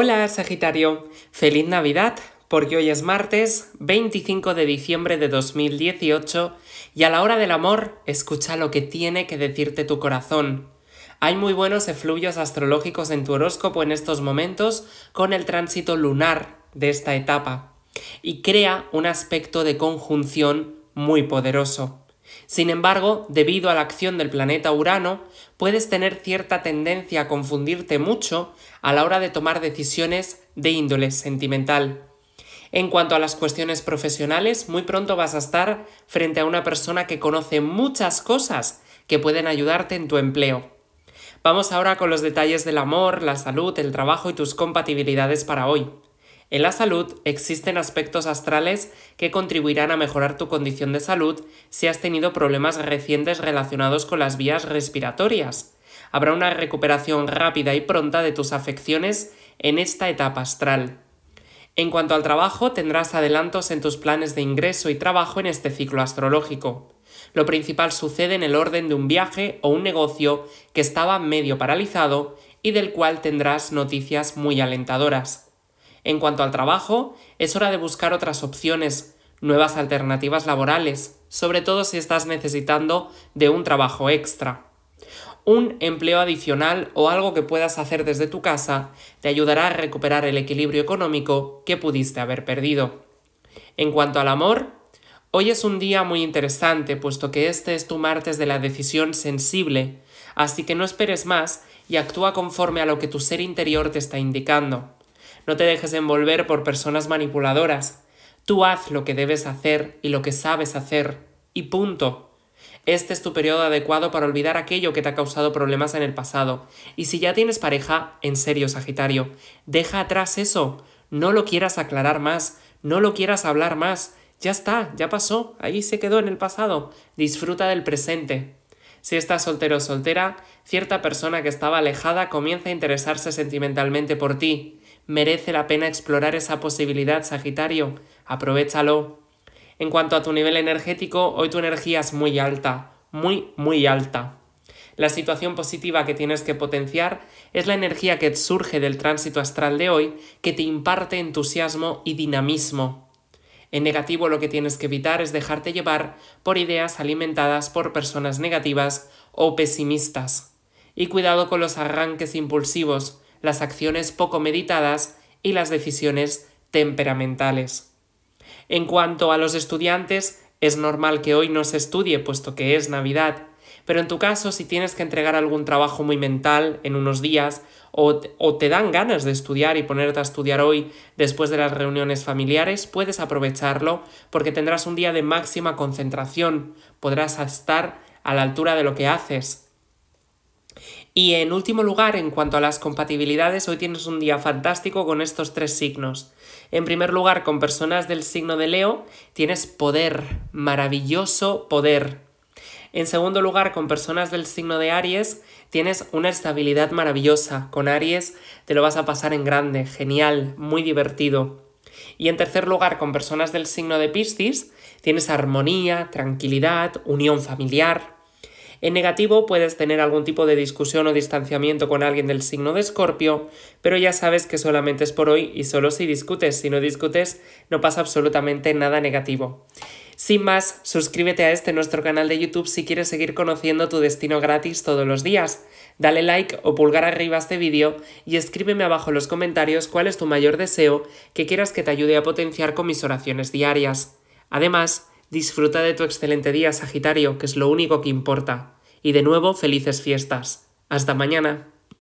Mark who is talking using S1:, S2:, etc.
S1: Hola Sagitario, feliz Navidad, porque hoy es martes 25 de diciembre de 2018 y a la hora del amor escucha lo que tiene que decirte tu corazón. Hay muy buenos efluvios astrológicos en tu horóscopo en estos momentos con el tránsito lunar de esta etapa y crea un aspecto de conjunción muy poderoso. Sin embargo, debido a la acción del planeta Urano, puedes tener cierta tendencia a confundirte mucho a la hora de tomar decisiones de índole sentimental. En cuanto a las cuestiones profesionales, muy pronto vas a estar frente a una persona que conoce muchas cosas que pueden ayudarte en tu empleo. Vamos ahora con los detalles del amor, la salud, el trabajo y tus compatibilidades para hoy. En la salud existen aspectos astrales que contribuirán a mejorar tu condición de salud si has tenido problemas recientes relacionados con las vías respiratorias. Habrá una recuperación rápida y pronta de tus afecciones en esta etapa astral. En cuanto al trabajo, tendrás adelantos en tus planes de ingreso y trabajo en este ciclo astrológico. Lo principal sucede en el orden de un viaje o un negocio que estaba medio paralizado y del cual tendrás noticias muy alentadoras. En cuanto al trabajo, es hora de buscar otras opciones, nuevas alternativas laborales, sobre todo si estás necesitando de un trabajo extra. Un empleo adicional o algo que puedas hacer desde tu casa te ayudará a recuperar el equilibrio económico que pudiste haber perdido. En cuanto al amor, hoy es un día muy interesante, puesto que este es tu martes de la decisión sensible, así que no esperes más y actúa conforme a lo que tu ser interior te está indicando. No te dejes envolver por personas manipuladoras. Tú haz lo que debes hacer y lo que sabes hacer. Y punto. Este es tu periodo adecuado para olvidar aquello que te ha causado problemas en el pasado. Y si ya tienes pareja, en serio, Sagitario, deja atrás eso. No lo quieras aclarar más, no lo quieras hablar más. Ya está, ya pasó, ahí se quedó en el pasado. Disfruta del presente. Si estás soltero o soltera, cierta persona que estaba alejada comienza a interesarse sentimentalmente por ti. Merece la pena explorar esa posibilidad, Sagitario. Aprovechalo. En cuanto a tu nivel energético, hoy tu energía es muy alta, muy, muy alta. La situación positiva que tienes que potenciar es la energía que surge del tránsito astral de hoy, que te imparte entusiasmo y dinamismo. En negativo lo que tienes que evitar es dejarte llevar por ideas alimentadas por personas negativas o pesimistas. Y cuidado con los arranques impulsivos, las acciones poco meditadas y las decisiones temperamentales. En cuanto a los estudiantes, es normal que hoy no se estudie puesto que es Navidad, pero en tu caso si tienes que entregar algún trabajo muy mental en unos días o, o te dan ganas de estudiar y ponerte a estudiar hoy después de las reuniones familiares, puedes aprovecharlo porque tendrás un día de máxima concentración, podrás estar a la altura de lo que haces y en último lugar, en cuanto a las compatibilidades, hoy tienes un día fantástico con estos tres signos. En primer lugar, con personas del signo de Leo, tienes poder, maravilloso poder. En segundo lugar, con personas del signo de Aries, tienes una estabilidad maravillosa. Con Aries te lo vas a pasar en grande, genial, muy divertido. Y en tercer lugar, con personas del signo de Piscis, tienes armonía, tranquilidad, unión familiar. En negativo puedes tener algún tipo de discusión o distanciamiento con alguien del signo de Escorpio, pero ya sabes que solamente es por hoy y solo si discutes. Si no discutes, no pasa absolutamente nada negativo. Sin más, suscríbete a este nuestro canal de YouTube si quieres seguir conociendo tu destino gratis todos los días. Dale like o pulgar arriba a este vídeo y escríbeme abajo en los comentarios cuál es tu mayor deseo que quieras que te ayude a potenciar con mis oraciones diarias. Además, Disfruta de tu excelente día, Sagitario, que es lo único que importa. Y de nuevo, felices fiestas. Hasta mañana.